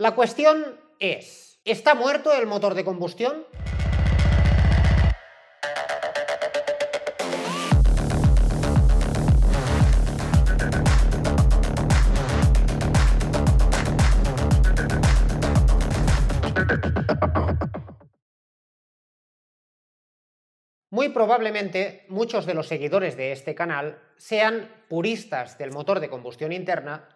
La cuestión es, ¿está muerto el motor de combustión? Muy probablemente muchos de los seguidores de este canal sean puristas del motor de combustión interna,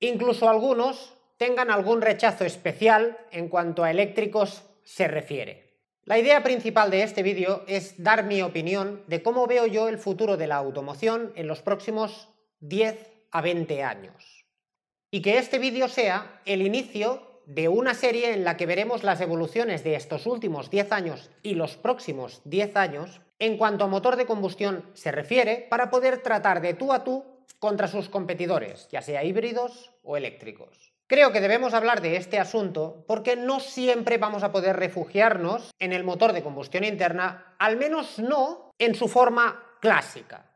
incluso algunos tengan algún rechazo especial en cuanto a eléctricos se refiere. La idea principal de este vídeo es dar mi opinión de cómo veo yo el futuro de la automoción en los próximos 10 a 20 años. Y que este vídeo sea el inicio de una serie en la que veremos las evoluciones de estos últimos 10 años y los próximos 10 años en cuanto a motor de combustión se refiere para poder tratar de tú a tú contra sus competidores, ya sea híbridos o eléctricos. Creo que debemos hablar de este asunto porque no siempre vamos a poder refugiarnos en el motor de combustión interna, al menos no en su forma clásica.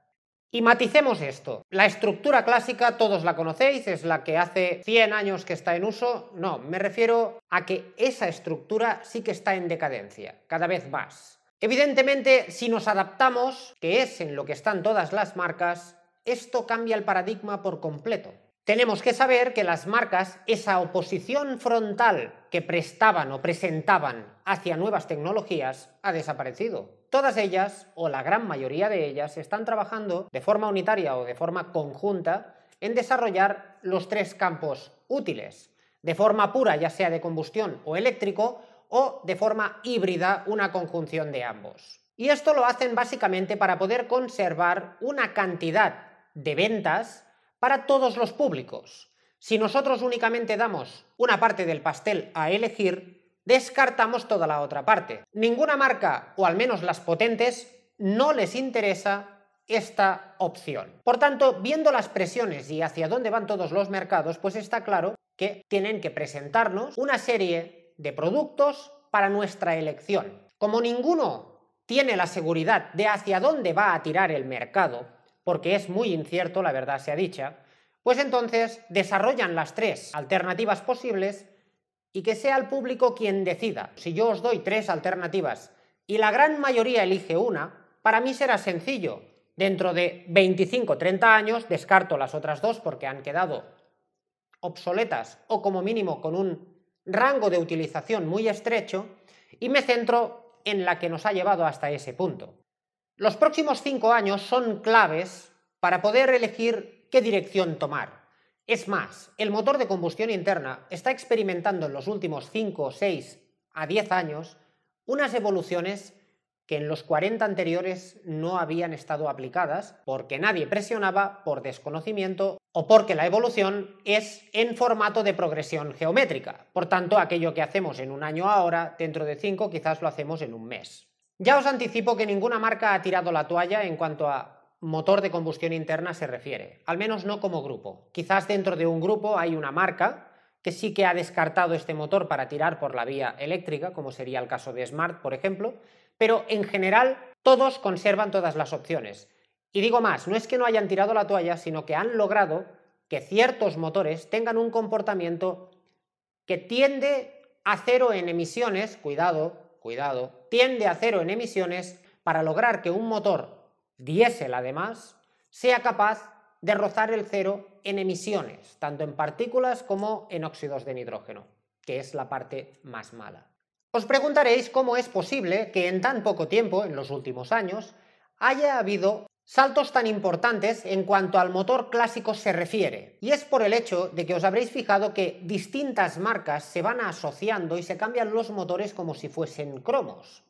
Y maticemos esto. La estructura clásica todos la conocéis, es la que hace 100 años que está en uso. No, me refiero a que esa estructura sí que está en decadencia, cada vez más. Evidentemente, si nos adaptamos, que es en lo que están todas las marcas, esto cambia el paradigma por completo tenemos que saber que las marcas, esa oposición frontal que prestaban o presentaban hacia nuevas tecnologías, ha desaparecido. Todas ellas, o la gran mayoría de ellas, están trabajando de forma unitaria o de forma conjunta en desarrollar los tres campos útiles, de forma pura, ya sea de combustión o eléctrico, o de forma híbrida, una conjunción de ambos. Y esto lo hacen básicamente para poder conservar una cantidad de ventas para todos los públicos. Si nosotros únicamente damos una parte del pastel a elegir, descartamos toda la otra parte. Ninguna marca, o al menos las potentes, no les interesa esta opción. Por tanto, viendo las presiones y hacia dónde van todos los mercados, pues está claro que tienen que presentarnos una serie de productos para nuestra elección. Como ninguno tiene la seguridad de hacia dónde va a tirar el mercado, porque es muy incierto, la verdad sea dicha, pues entonces desarrollan las tres alternativas posibles y que sea el público quien decida. Si yo os doy tres alternativas y la gran mayoría elige una, para mí será sencillo. Dentro de 25-30 años descarto las otras dos porque han quedado obsoletas o como mínimo con un rango de utilización muy estrecho y me centro en la que nos ha llevado hasta ese punto. Los próximos cinco años son claves para poder elegir qué dirección tomar. Es más, el motor de combustión interna está experimentando en los últimos 5, 6 a 10 años unas evoluciones que en los 40 anteriores no habían estado aplicadas porque nadie presionaba por desconocimiento o porque la evolución es en formato de progresión geométrica. Por tanto, aquello que hacemos en un año ahora, dentro de cinco quizás lo hacemos en un mes. Ya os anticipo que ninguna marca ha tirado la toalla en cuanto a motor de combustión interna se refiere, al menos no como grupo. Quizás dentro de un grupo hay una marca que sí que ha descartado este motor para tirar por la vía eléctrica, como sería el caso de Smart, por ejemplo, pero en general todos conservan todas las opciones. Y digo más, no es que no hayan tirado la toalla, sino que han logrado que ciertos motores tengan un comportamiento que tiende a cero en emisiones, cuidado, cuidado, tiende a cero en emisiones para lograr que un motor diésel además sea capaz de rozar el cero en emisiones, tanto en partículas como en óxidos de nitrógeno, que es la parte más mala. Os preguntaréis cómo es posible que en tan poco tiempo, en los últimos años, haya habido Saltos tan importantes en cuanto al motor clásico se refiere, y es por el hecho de que os habréis fijado que distintas marcas se van asociando y se cambian los motores como si fuesen cromos.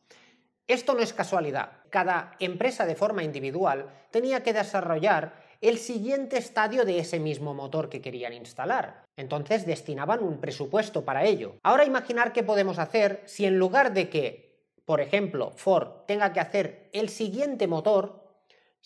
Esto no es casualidad, cada empresa de forma individual tenía que desarrollar el siguiente estadio de ese mismo motor que querían instalar. Entonces destinaban un presupuesto para ello. Ahora imaginar qué podemos hacer si en lugar de que, por ejemplo, Ford tenga que hacer el siguiente motor,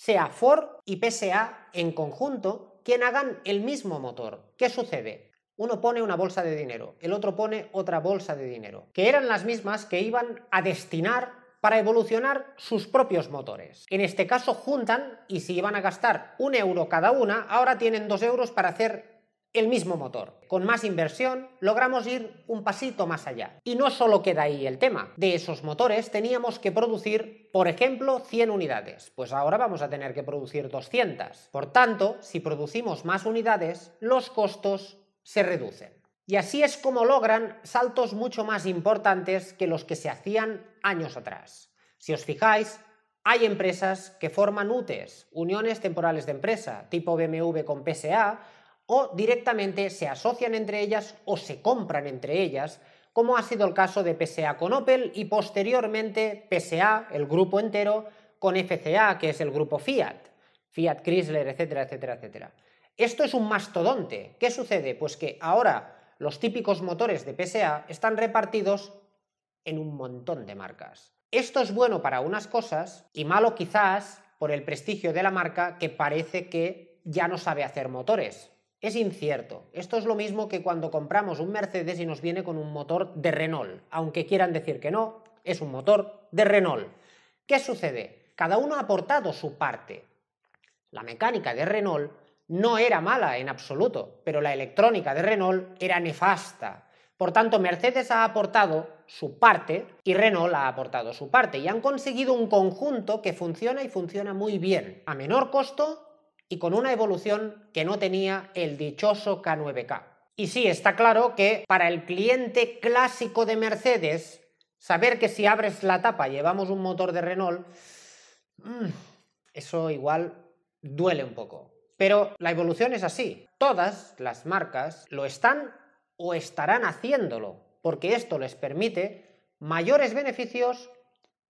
sea Ford y PSA en conjunto quien hagan el mismo motor. ¿Qué sucede? Uno pone una bolsa de dinero, el otro pone otra bolsa de dinero, que eran las mismas que iban a destinar para evolucionar sus propios motores. En este caso juntan y si iban a gastar un euro cada una, ahora tienen dos euros para hacer el mismo motor. Con más inversión logramos ir un pasito más allá. Y no solo queda ahí el tema. De esos motores teníamos que producir, por ejemplo, 100 unidades. Pues ahora vamos a tener que producir 200. Por tanto, si producimos más unidades, los costos se reducen. Y así es como logran saltos mucho más importantes que los que se hacían años atrás. Si os fijáis, hay empresas que forman UTES, uniones temporales de empresa, tipo BMW con PSA, o directamente se asocian entre ellas o se compran entre ellas, como ha sido el caso de PSA con Opel y posteriormente PSA, el grupo entero, con FCA, que es el grupo Fiat, Fiat Chrysler, etcétera, etcétera, etcétera. Esto es un mastodonte. ¿Qué sucede? Pues que ahora los típicos motores de PSA están repartidos en un montón de marcas. Esto es bueno para unas cosas y malo quizás por el prestigio de la marca que parece que ya no sabe hacer motores es incierto. Esto es lo mismo que cuando compramos un Mercedes y nos viene con un motor de Renault. Aunque quieran decir que no, es un motor de Renault. ¿Qué sucede? Cada uno ha aportado su parte. La mecánica de Renault no era mala en absoluto, pero la electrónica de Renault era nefasta. Por tanto, Mercedes ha aportado su parte y Renault ha aportado su parte y han conseguido un conjunto que funciona y funciona muy bien, a menor costo y con una evolución que no tenía el dichoso K9K. Y sí, está claro que para el cliente clásico de Mercedes, saber que si abres la tapa llevamos un motor de Renault, mm, eso igual duele un poco. Pero la evolución es así. Todas las marcas lo están o estarán haciéndolo, porque esto les permite mayores beneficios,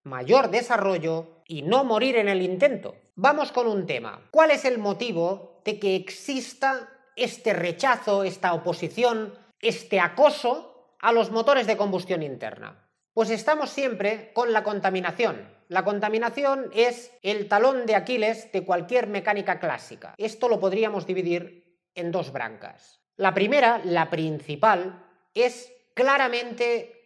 mayor desarrollo y no morir en el intento. Vamos con un tema. ¿Cuál es el motivo de que exista este rechazo, esta oposición, este acoso a los motores de combustión interna? Pues estamos siempre con la contaminación. La contaminación es el talón de Aquiles de cualquier mecánica clásica. Esto lo podríamos dividir en dos brancas. La primera, la principal, es claramente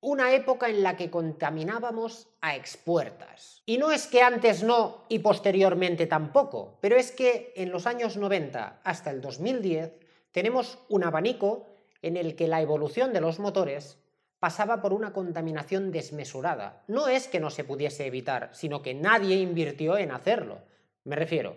una época en la que contaminábamos a expuertas. Y no es que antes no y posteriormente tampoco, pero es que en los años 90 hasta el 2010 tenemos un abanico en el que la evolución de los motores pasaba por una contaminación desmesurada. No es que no se pudiese evitar, sino que nadie invirtió en hacerlo. Me refiero,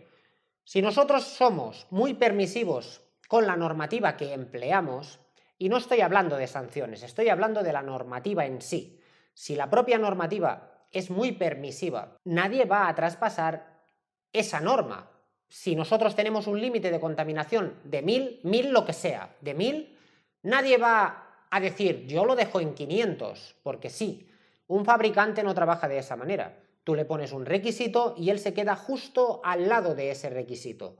si nosotros somos muy permisivos con la normativa que empleamos, y no estoy hablando de sanciones, estoy hablando de la normativa en sí. Si la propia normativa es muy permisiva, nadie va a traspasar esa norma. Si nosotros tenemos un límite de contaminación de mil, mil lo que sea, de mil, nadie va a decir yo lo dejo en 500, porque sí, un fabricante no trabaja de esa manera. Tú le pones un requisito y él se queda justo al lado de ese requisito.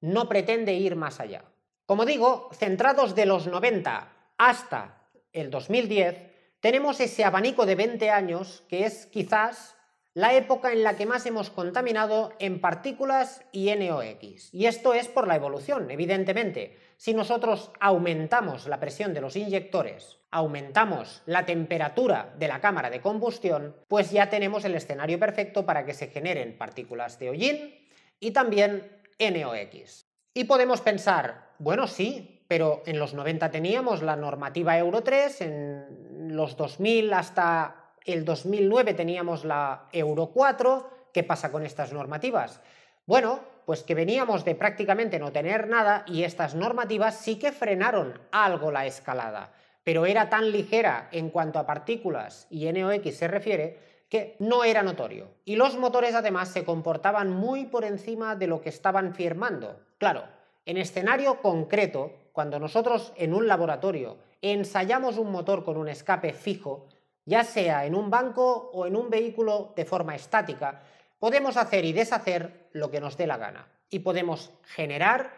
No pretende ir más allá. Como digo, centrados de los 90 hasta el 2010, tenemos ese abanico de 20 años que es quizás la época en la que más hemos contaminado en partículas y NOx. E y esto es por la evolución, evidentemente. Si nosotros aumentamos la presión de los inyectores, aumentamos la temperatura de la cámara de combustión, pues ya tenemos el escenario perfecto para que se generen partículas de hollín y también NOx. Y podemos pensar, bueno, sí, pero en los 90 teníamos la normativa Euro 3, en los 2000 hasta el 2009 teníamos la Euro 4, ¿qué pasa con estas normativas? Bueno, pues que veníamos de prácticamente no tener nada y estas normativas sí que frenaron algo la escalada, pero era tan ligera en cuanto a partículas y NOx se refiere que no era notorio. Y los motores además se comportaban muy por encima de lo que estaban firmando. Claro, en escenario concreto, cuando nosotros en un laboratorio ensayamos un motor con un escape fijo, ya sea en un banco o en un vehículo de forma estática, podemos hacer y deshacer lo que nos dé la gana. Y podemos generar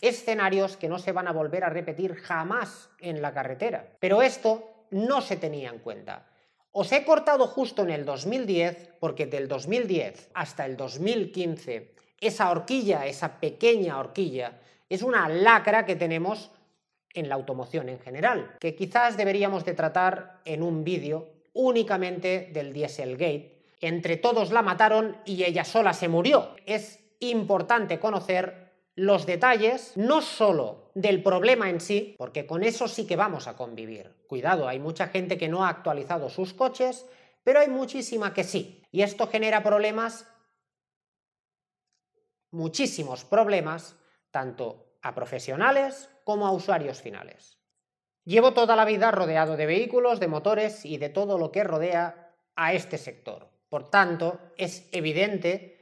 escenarios que no se van a volver a repetir jamás en la carretera. Pero esto no se tenía en cuenta. Os he cortado justo en el 2010 porque del 2010 hasta el 2015 esa horquilla, esa pequeña horquilla, es una lacra que tenemos en la automoción en general, que quizás deberíamos de tratar en un vídeo únicamente del Dieselgate. Entre todos la mataron y ella sola se murió. Es importante conocer los detalles no solo del problema en sí, porque con eso sí que vamos a convivir. Cuidado, hay mucha gente que no ha actualizado sus coches, pero hay muchísima que sí. Y esto genera problemas, muchísimos problemas, tanto a profesionales como a usuarios finales. Llevo toda la vida rodeado de vehículos, de motores y de todo lo que rodea a este sector. Por tanto, es evidente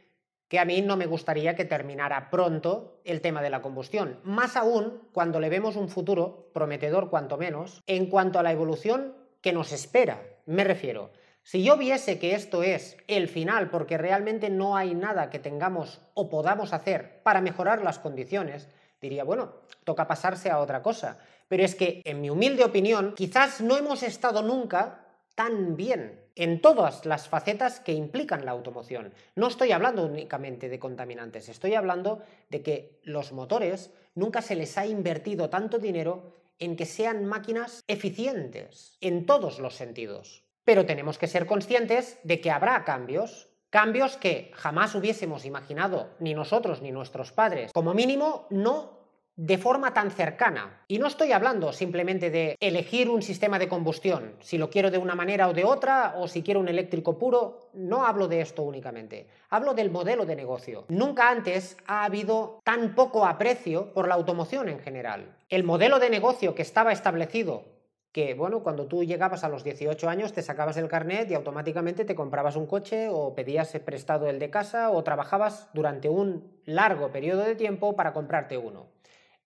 que a mí no me gustaría que terminara pronto el tema de la combustión, más aún cuando le vemos un futuro prometedor cuanto menos en cuanto a la evolución que nos espera. Me refiero, si yo viese que esto es el final porque realmente no hay nada que tengamos o podamos hacer para mejorar las condiciones, diría, bueno, toca pasarse a otra cosa. Pero es que, en mi humilde opinión, quizás no hemos estado nunca tan bien en todas las facetas que implican la automoción. No estoy hablando únicamente de contaminantes, estoy hablando de que los motores nunca se les ha invertido tanto dinero en que sean máquinas eficientes en todos los sentidos. Pero tenemos que ser conscientes de que habrá cambios, cambios que jamás hubiésemos imaginado ni nosotros ni nuestros padres. Como mínimo, no de forma tan cercana. Y no estoy hablando simplemente de elegir un sistema de combustión, si lo quiero de una manera o de otra, o si quiero un eléctrico puro, no hablo de esto únicamente, hablo del modelo de negocio. Nunca antes ha habido tan poco aprecio por la automoción en general. El modelo de negocio que estaba establecido que bueno, cuando tú llegabas a los 18 años te sacabas el carnet y automáticamente te comprabas un coche o pedías prestado el de casa o trabajabas durante un largo periodo de tiempo para comprarte uno.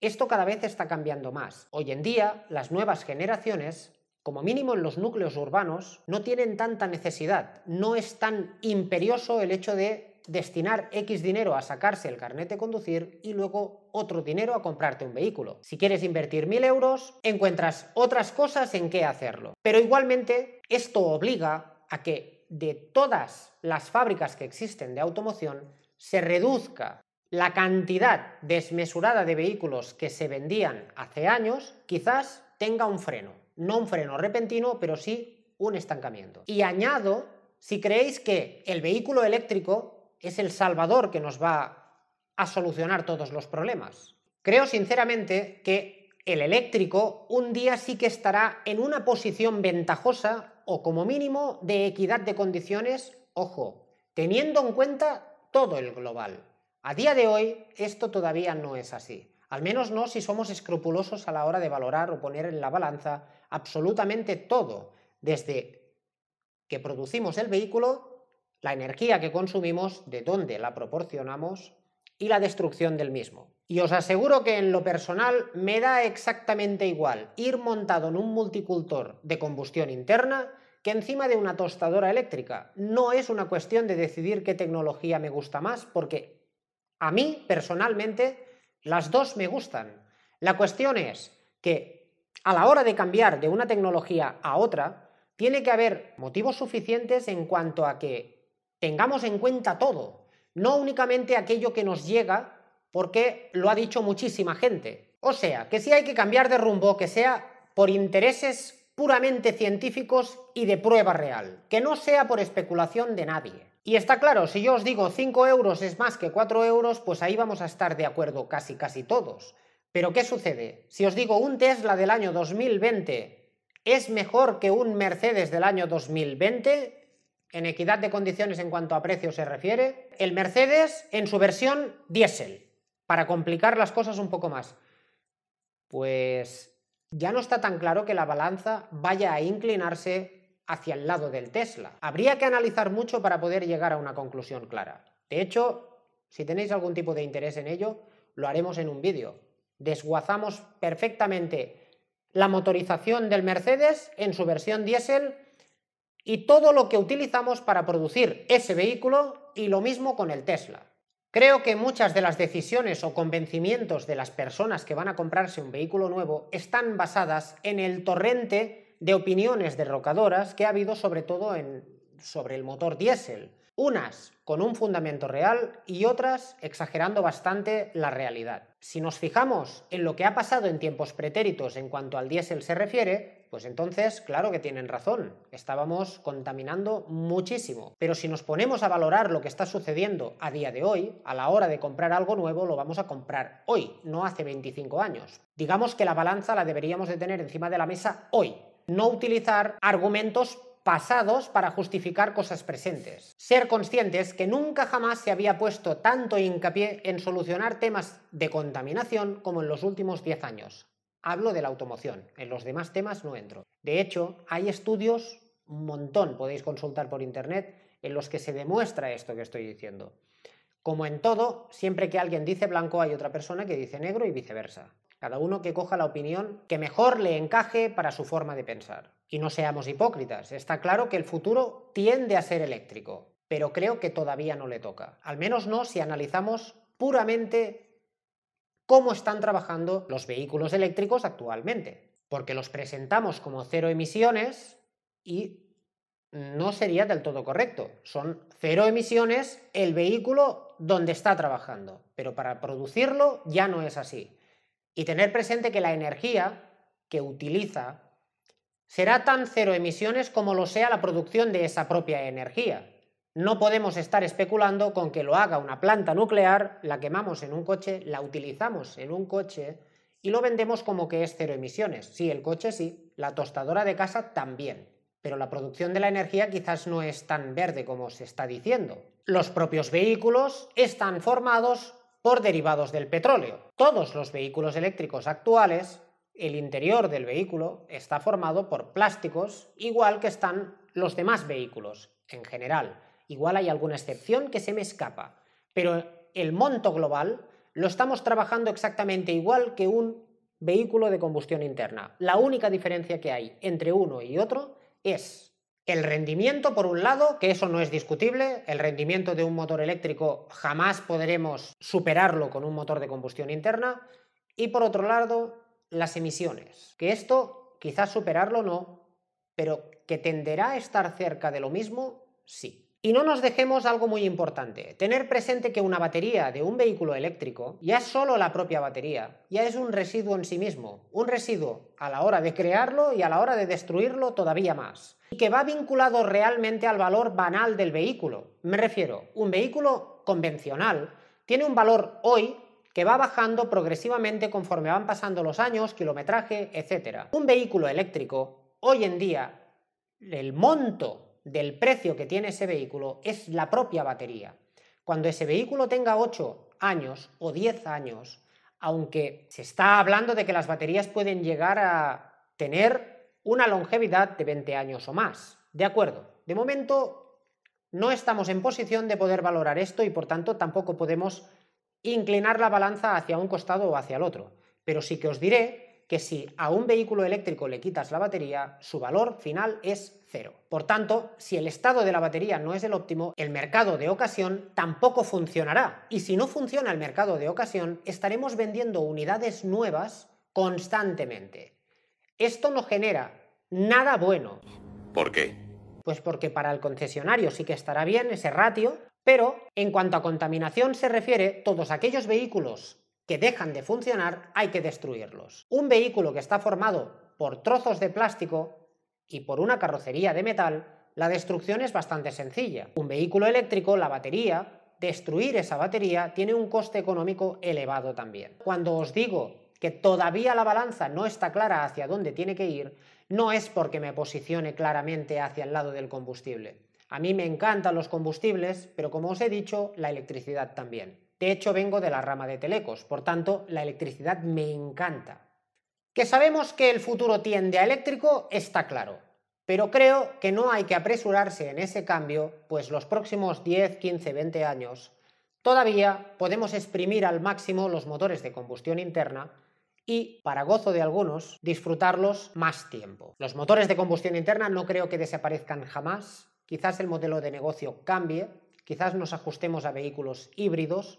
Esto cada vez está cambiando más. Hoy en día, las nuevas generaciones como mínimo en los núcleos urbanos, no tienen tanta necesidad. No es tan imperioso el hecho de destinar X dinero a sacarse el carnet de conducir y luego otro dinero a comprarte un vehículo. Si quieres invertir 1.000 euros, encuentras otras cosas en qué hacerlo. Pero igualmente, esto obliga a que de todas las fábricas que existen de automoción, se reduzca la cantidad desmesurada de vehículos que se vendían hace años quizás tenga un freno. No un freno repentino, pero sí un estancamiento. Y añado, si creéis que el vehículo eléctrico es el salvador que nos va a solucionar todos los problemas. Creo sinceramente que el eléctrico un día sí que estará en una posición ventajosa o como mínimo de equidad de condiciones, ojo, teniendo en cuenta todo el global. A día de hoy esto todavía no es así, al menos no si somos escrupulosos a la hora de valorar o poner en la balanza absolutamente todo, desde que producimos el vehículo, la energía que consumimos, de dónde la proporcionamos y la destrucción del mismo. Y os aseguro que en lo personal me da exactamente igual ir montado en un multicultor de combustión interna que encima de una tostadora eléctrica. No es una cuestión de decidir qué tecnología me gusta más, porque a mí, personalmente, las dos me gustan. La cuestión es que a la hora de cambiar de una tecnología a otra, tiene que haber motivos suficientes en cuanto a que tengamos en cuenta todo, no únicamente aquello que nos llega porque lo ha dicho muchísima gente. O sea, que si hay que cambiar de rumbo, que sea por intereses puramente científicos y de prueba real, que no sea por especulación de nadie. Y está claro, si yo os digo 5 euros es más que 4 euros, pues ahí vamos a estar de acuerdo casi, casi todos. Pero ¿qué sucede? Si os digo un Tesla del año 2020 es mejor que un Mercedes del año 2020, en equidad de condiciones en cuanto a precio se refiere, el Mercedes en su versión diésel, para complicar las cosas un poco más. Pues ya no está tan claro que la balanza vaya a inclinarse hacia el lado del Tesla. Habría que analizar mucho para poder llegar a una conclusión clara. De hecho, si tenéis algún tipo de interés en ello, lo haremos en un vídeo. Desguazamos perfectamente la motorización del Mercedes en su versión diésel y todo lo que utilizamos para producir ese vehículo y lo mismo con el Tesla. Creo que muchas de las decisiones o convencimientos de las personas que van a comprarse un vehículo nuevo están basadas en el torrente de opiniones derrocadoras que ha habido sobre todo en, sobre el motor diésel, unas con un fundamento real y otras exagerando bastante la realidad. Si nos fijamos en lo que ha pasado en tiempos pretéritos en cuanto al diésel se refiere, pues entonces claro que tienen razón, estábamos contaminando muchísimo. Pero si nos ponemos a valorar lo que está sucediendo a día de hoy, a la hora de comprar algo nuevo lo vamos a comprar hoy, no hace 25 años. Digamos que la balanza la deberíamos de tener encima de la mesa hoy, no utilizar argumentos pasados para justificar cosas presentes. Ser conscientes que nunca jamás se había puesto tanto hincapié en solucionar temas de contaminación como en los últimos 10 años. Hablo de la automoción, en los demás temas no entro. De hecho, hay estudios, un montón podéis consultar por internet, en los que se demuestra esto que estoy diciendo. Como en todo, siempre que alguien dice blanco hay otra persona que dice negro y viceversa. Cada uno que coja la opinión que mejor le encaje para su forma de pensar. Y no seamos hipócritas, está claro que el futuro tiende a ser eléctrico, pero creo que todavía no le toca. Al menos no si analizamos puramente cómo están trabajando los vehículos eléctricos actualmente, porque los presentamos como cero emisiones y no sería del todo correcto. Son cero emisiones el vehículo donde está trabajando, pero para producirlo ya no es así. Y tener presente que la energía que utiliza será tan cero emisiones como lo sea la producción de esa propia energía. No podemos estar especulando con que lo haga una planta nuclear, la quemamos en un coche, la utilizamos en un coche y lo vendemos como que es cero emisiones. Sí, el coche sí, la tostadora de casa también, pero la producción de la energía quizás no es tan verde como se está diciendo. Los propios vehículos están formados por derivados del petróleo. Todos los vehículos eléctricos actuales, el interior del vehículo está formado por plásticos, igual que están los demás vehículos en general. Igual hay alguna excepción que se me escapa, pero el monto global lo estamos trabajando exactamente igual que un vehículo de combustión interna. La única diferencia que hay entre uno y otro es el rendimiento, por un lado, que eso no es discutible, el rendimiento de un motor eléctrico jamás podremos superarlo con un motor de combustión interna. Y por otro lado, las emisiones, que esto quizás superarlo no, pero que tenderá a estar cerca de lo mismo, sí. Y no nos dejemos algo muy importante, tener presente que una batería de un vehículo eléctrico, ya es solo la propia batería, ya es un residuo en sí mismo, un residuo a la hora de crearlo y a la hora de destruirlo todavía más, y que va vinculado realmente al valor banal del vehículo. Me refiero, un vehículo convencional tiene un valor hoy que va bajando progresivamente conforme van pasando los años, kilometraje, etc. Un vehículo eléctrico, hoy en día, el monto del precio que tiene ese vehículo es la propia batería. Cuando ese vehículo tenga 8 años o 10 años, aunque se está hablando de que las baterías pueden llegar a tener una longevidad de 20 años o más. De acuerdo, de momento no estamos en posición de poder valorar esto y por tanto tampoco podemos inclinar la balanza hacia un costado o hacia el otro. Pero sí que os diré que si a un vehículo eléctrico le quitas la batería, su valor final es por tanto, si el estado de la batería no es el óptimo, el mercado de ocasión tampoco funcionará. Y si no funciona el mercado de ocasión, estaremos vendiendo unidades nuevas constantemente. Esto no genera nada bueno. ¿Por qué? Pues porque para el concesionario sí que estará bien ese ratio, pero en cuanto a contaminación se refiere, todos aquellos vehículos que dejan de funcionar hay que destruirlos. Un vehículo que está formado por trozos de plástico y por una carrocería de metal, la destrucción es bastante sencilla. Un vehículo eléctrico, la batería, destruir esa batería tiene un coste económico elevado también. Cuando os digo que todavía la balanza no está clara hacia dónde tiene que ir, no es porque me posicione claramente hacia el lado del combustible. A mí me encantan los combustibles, pero como os he dicho, la electricidad también. De hecho, vengo de la rama de telecos, por tanto, la electricidad me encanta. Que sabemos que el futuro tiende a eléctrico está claro, pero creo que no hay que apresurarse en ese cambio, pues los próximos 10, 15, 20 años todavía podemos exprimir al máximo los motores de combustión interna y, para gozo de algunos, disfrutarlos más tiempo. Los motores de combustión interna no creo que desaparezcan jamás, quizás el modelo de negocio cambie, quizás nos ajustemos a vehículos híbridos,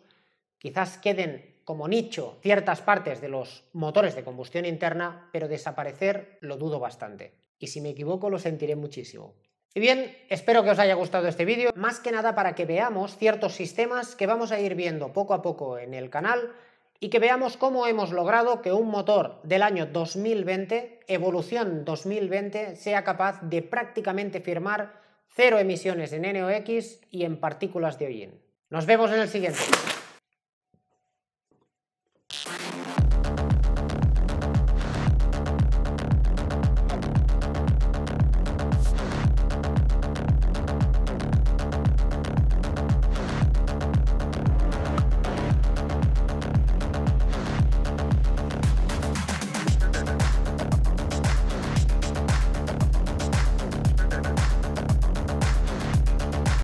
quizás queden como nicho ciertas partes de los motores de combustión interna, pero desaparecer lo dudo bastante. Y si me equivoco lo sentiré muchísimo. Y bien, espero que os haya gustado este vídeo, más que nada para que veamos ciertos sistemas que vamos a ir viendo poco a poco en el canal y que veamos cómo hemos logrado que un motor del año 2020, evolución 2020, sea capaz de prácticamente firmar cero emisiones en NOx y en partículas de hollín. Nos vemos en el siguiente.